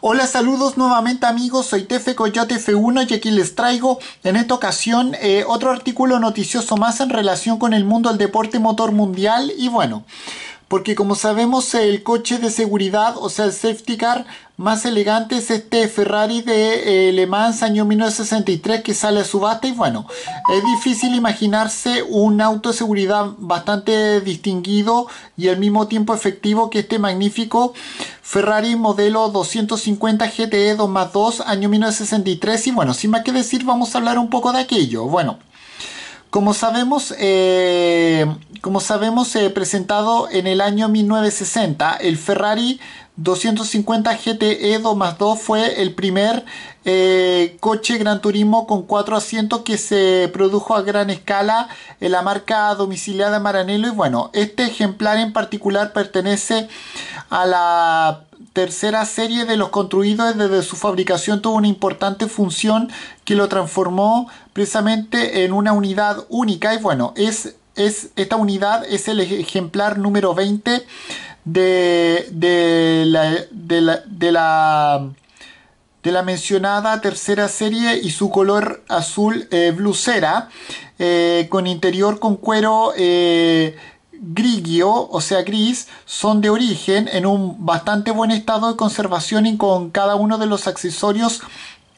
Hola, saludos nuevamente amigos, soy Tefe Coyote F1 y aquí les traigo en esta ocasión eh, otro artículo noticioso más en relación con el mundo del deporte motor mundial y bueno, porque como sabemos el coche de seguridad, o sea el safety car más elegante es este Ferrari de eh, Le Mans año 1963 que sale a subasta y bueno, es difícil imaginarse un auto de seguridad bastante distinguido y al mismo tiempo efectivo que este magnífico Ferrari modelo 250 GTE 2 más 2 año 1963 y bueno, sin más que decir vamos a hablar un poco de aquello, bueno. Como sabemos, eh, como sabemos eh, presentado en el año 1960, el Ferrari 250 GTE 2 fue el primer eh, coche Gran Turismo con cuatro asientos que se produjo a gran escala en la marca domiciliada Maranello. Y bueno, este ejemplar en particular pertenece a la tercera serie de los construidos desde su fabricación tuvo una importante función que lo transformó precisamente en una unidad única y bueno, es, es esta unidad es el ejemplar número 20 de, la, de la, mencionada tercera serie y su color azul eh, blusera, eh, con interior con cuero eh, grigio, o sea gris, son de origen en un bastante buen estado de conservación y con cada uno de los accesorios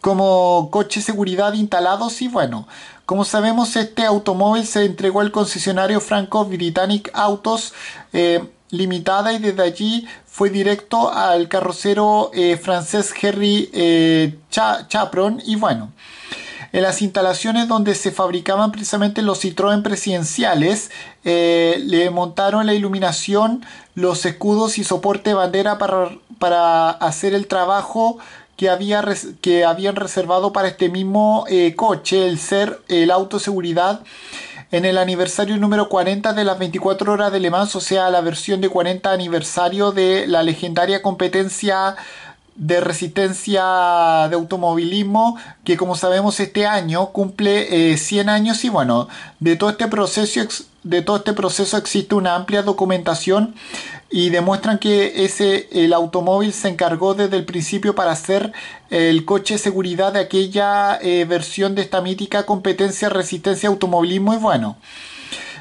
como coche seguridad instalados y bueno, como sabemos este automóvil se entregó al concesionario franco Britannic Autos eh, Limitada y desde allí fue directo al carrocero eh, francés Henry eh, Chapron y bueno en las instalaciones donde se fabricaban precisamente los Citroën presidenciales, eh, le montaron la iluminación, los escudos y soporte de bandera para, para hacer el trabajo que, había que habían reservado para este mismo eh, coche, el ser el autoseguridad en el aniversario número 40 de las 24 horas de Le Mans, o sea, la versión de 40 aniversario de la legendaria competencia de resistencia de automovilismo que como sabemos este año cumple 100 eh, años y bueno, de todo este proceso de todo este proceso existe una amplia documentación y demuestran que ese el automóvil se encargó desde el principio para hacer el coche de seguridad de aquella eh, versión de esta mítica competencia resistencia automovilismo y bueno,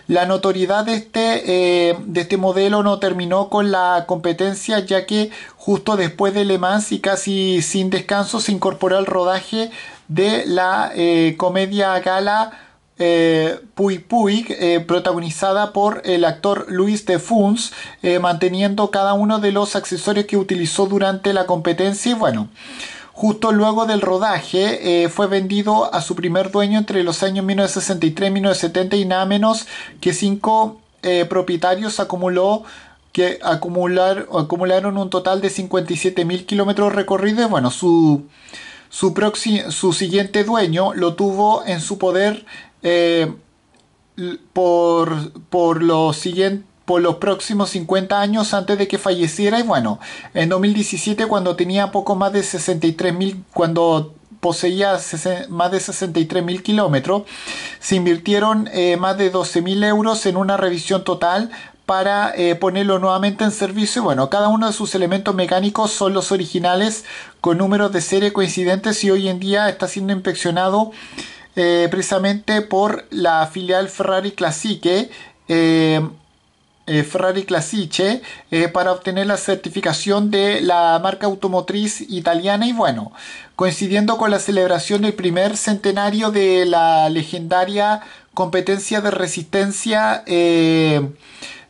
la notoriedad de este, eh, de este modelo no terminó con la competencia ya que justo después de Le Mans y casi sin descanso se incorporó al rodaje de la eh, comedia gala eh, Puy eh, protagonizada por el actor Luis de Funz manteniendo cada uno de los accesorios que utilizó durante la competencia. Y bueno, Justo luego del rodaje eh, fue vendido a su primer dueño entre los años 1963 y 1970 y nada menos que cinco eh, propietarios acumuló que acumular, acumularon un total de 57.000 kilómetros recorridos. Bueno, su, su, su, siguiente dueño lo tuvo en su poder eh, por, por los siguientes por los próximos 50 años antes de que falleciera y bueno, en 2017 cuando tenía poco más de 63 mil, cuando poseía más de 63 mil kilómetros, se invirtieron eh, más de 12 mil euros en una revisión total para eh, ponerlo nuevamente en servicio. ...y Bueno, cada uno de sus elementos mecánicos son los originales con números de serie coincidentes y hoy en día está siendo inspeccionado eh, precisamente por la filial Ferrari Classique. Eh, Ferrari Classiche eh, para obtener la certificación de la marca automotriz italiana y bueno, coincidiendo con la celebración del primer centenario de la legendaria competencia de resistencia eh,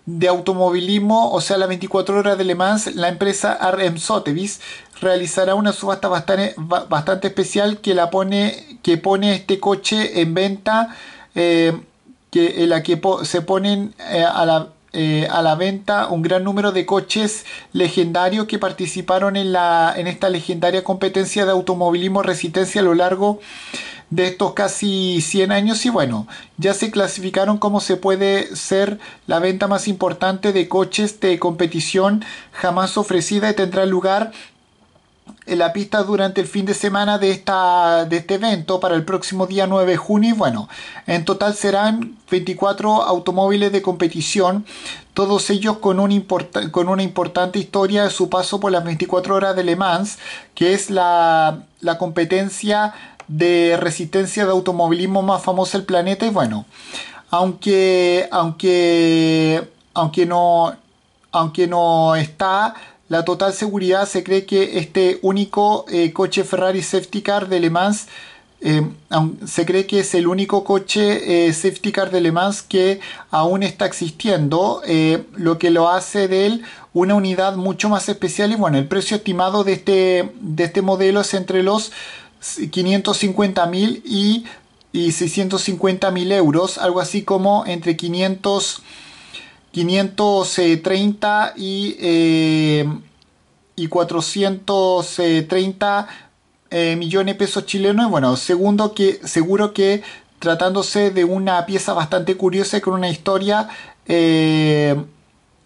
de automovilismo, o sea, la 24 horas de Le Mans, la empresa RM Sotheby's realizará una subasta bastante, especial que, la pone, que pone este coche en venta. que, en la que se ponen a la eh, a la venta un gran número de coches legendarios que participaron en, la, en esta legendaria competencia de automovilismo resistencia a lo largo de estos casi 100 años y bueno, ya se clasificaron como se puede ser la venta más importante de coches de competición jamás ofrecida y tendrá lugar en la pista durante el fin de semana de, esta, de este evento para el próximo día 9 de junio. bueno, en total serán 24 automóviles de competición, todos ellos con, un con una importante historia de su paso por las 24 horas de Le Mans, que es la, la competencia de resistencia de automovilismo más famosa del planeta. Y bueno, aunque, aunque, aunque, no, aunque no está la total seguridad se cree que este único eh, coche Ferrari Safety Car de Le Mans eh, se cree que es el único coche eh, safety car de Le Mans que aún está existiendo, lo que lo hace de él una unidad mucho más especial. Y bueno, el precio estimado de este, de este modelo es entre los 550 mil y, y 650 mil euros, algo así como entre 500 530 y, 430 eh, eh, millones de pesos chilenos. bueno, segundo que seguro que tratándose de una pieza bastante curiosa y con una historia eh,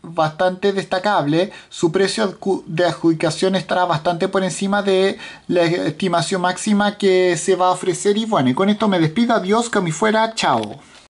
bastante destacable, su precio de adjudicación estará bastante por encima de la estimación máxima que se va a ofrecer. Y bueno, con esto me despido, adiós, que me fuera, chao.